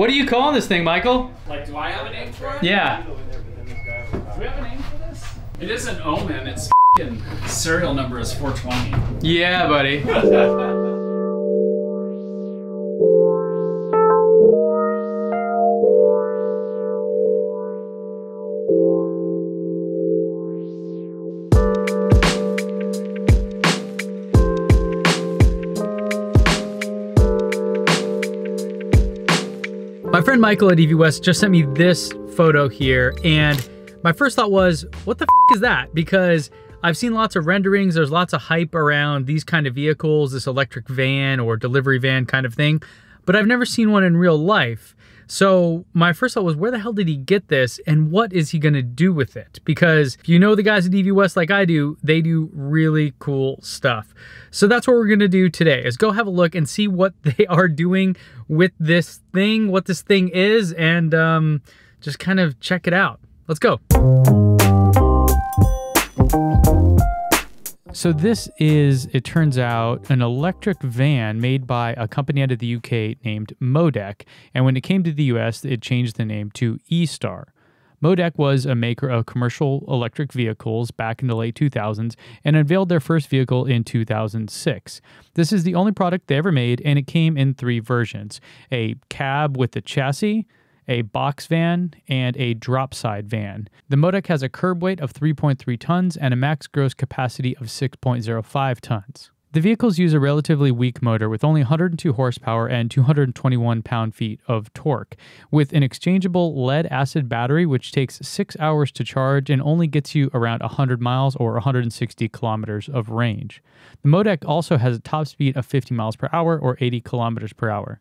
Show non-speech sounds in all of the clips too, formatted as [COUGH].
What are you calling this thing, Michael? Like, do I have a name for it? Yeah. Do we have a name for this? It is an omen. It's serial number is 420. Yeah, buddy. [LAUGHS] My friend Michael at EV West just sent me this photo here, and my first thought was, what the is that? Because I've seen lots of renderings, there's lots of hype around these kind of vehicles, this electric van or delivery van kind of thing, but I've never seen one in real life. So my first thought was, where the hell did he get this and what is he gonna do with it? Because if you know the guys at DV West like I do, they do really cool stuff. So that's what we're gonna do today is go have a look and see what [LAUGHS] they are doing with this thing, what this thing is, and um, just kind of check it out. Let's go. So this is, it turns out, an electric van made by a company out of the UK named Modec, and when it came to the US, it changed the name to E-Star. Modec was a maker of commercial electric vehicles back in the late 2000s and unveiled their first vehicle in 2006. This is the only product they ever made, and it came in three versions a cab with a chassis, a box van, and a dropside van. The Modoc has a curb weight of 3.3 tons and a max gross capacity of 6.05 tons. The vehicles use a relatively weak motor with only 102 horsepower and 221 pound feet of torque, with an exchangeable lead acid battery which takes six hours to charge and only gets you around 100 miles or 160 kilometers of range. The Modec also has a top speed of 50 miles per hour or 80 kilometers per hour.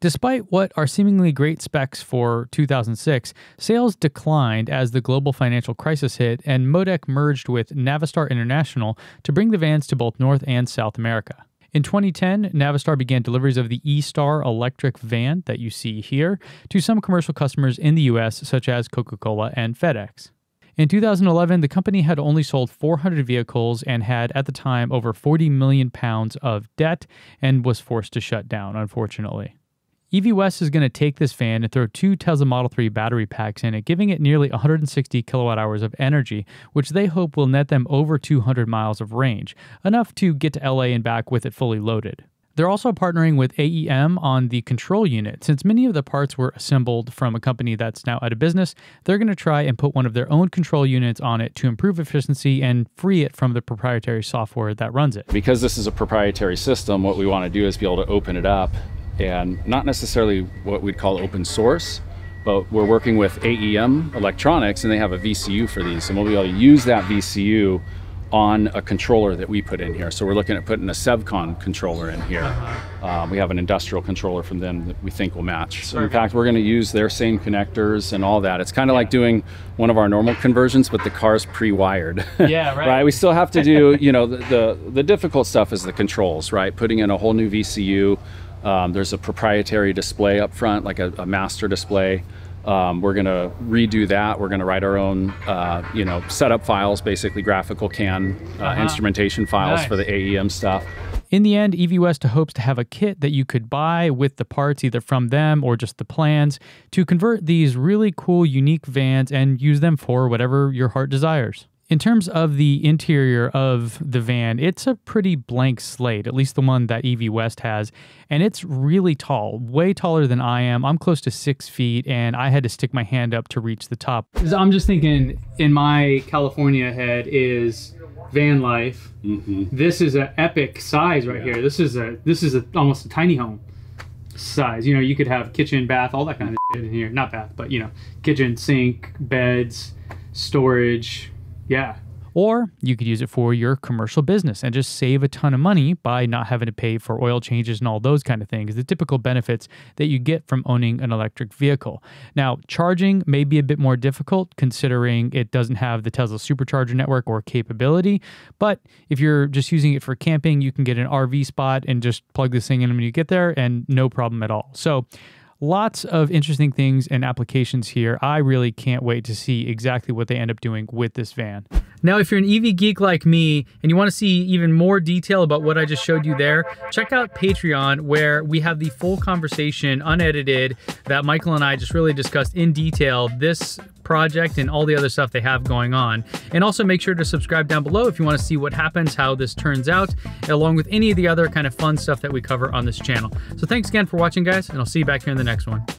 Despite what are seemingly great specs for 2006, sales declined as the global financial crisis hit and Modec merged with Navistar International to bring the vans to both North and South America. In 2010, Navistar began deliveries of the E-Star electric van that you see here to some commercial customers in the US such as Coca-Cola and FedEx. In 2011, the company had only sold 400 vehicles and had at the time over 40 million pounds of debt and was forced to shut down unfortunately. EV West is going to take this fan and throw two Tesla Model 3 battery packs in it, giving it nearly 160 kilowatt hours of energy, which they hope will net them over 200 miles of range, enough to get to LA and back with it fully loaded. They're also partnering with AEM on the control unit. Since many of the parts were assembled from a company that's now out of business, they're going to try and put one of their own control units on it to improve efficiency and free it from the proprietary software that runs it. Because this is a proprietary system, what we want to do is be able to open it up and not necessarily what we'd call open source, but we're working with AEM Electronics and they have a VCU for these. And we'll be able to use that VCU on a controller that we put in here. So we're looking at putting a Sevcon controller in here. Uh-huh. Uh, we have an industrial controller from them that we think will match. So in fact, we're gonna use their same connectors and all that. It's kind of yeah. like doing one of our normal conversions, but the car's pre-wired. Yeah, right. [LAUGHS] right. We still have to do, you know, the, the, the difficult stuff is the controls, right? Putting in a whole new VCU, um, there's a proprietary display up front, like a, a master display. Um, we're going to redo that. We're going to write our own, uh, you know, setup files, basically graphical CAN uh, uh -huh. instrumentation files nice. for the AEM stuff. In the end, EV West hopes to have a kit that you could buy with the parts either from them or just the plans to convert these really cool, unique vans and use them for whatever your heart desires. In terms of the interior of the van, it's a pretty blank slate, at least the one that EV West has. And it's really tall, way taller than I am. I'm close to six feet, and I had to stick my hand up to reach the top. I'm just thinking in my California head is van life. Mm -hmm. This is an epic size right yeah. here. This is a this is a, almost a tiny home size. You know, you could have kitchen, bath, all that kind of shit in here. Not bath, but you know, kitchen, sink, beds, storage, yeah. Or you could use it for your commercial business and just save a ton of money by not having to pay for oil changes and all those kind of things, the typical benefits that you get from owning an electric vehicle. Now, charging may be a bit more difficult considering it doesn't have the Tesla supercharger network or capability, but if you're just using it for camping, you can get an RV spot and just plug this thing in when you get there and no problem at all. So, lots of interesting things and applications here. I really can't wait to see exactly what they end up doing with this van. Now, if you're an EV geek like me and you want to see even more detail about what I just showed you there, check out Patreon where we have the full conversation unedited that Michael and I just really discussed in detail this project and all the other stuff they have going on. And also make sure to subscribe down below if you want to see what happens, how this turns out, along with any of the other kind of fun stuff that we cover on this channel. So thanks again for watching guys, and I'll see you back here in the next one.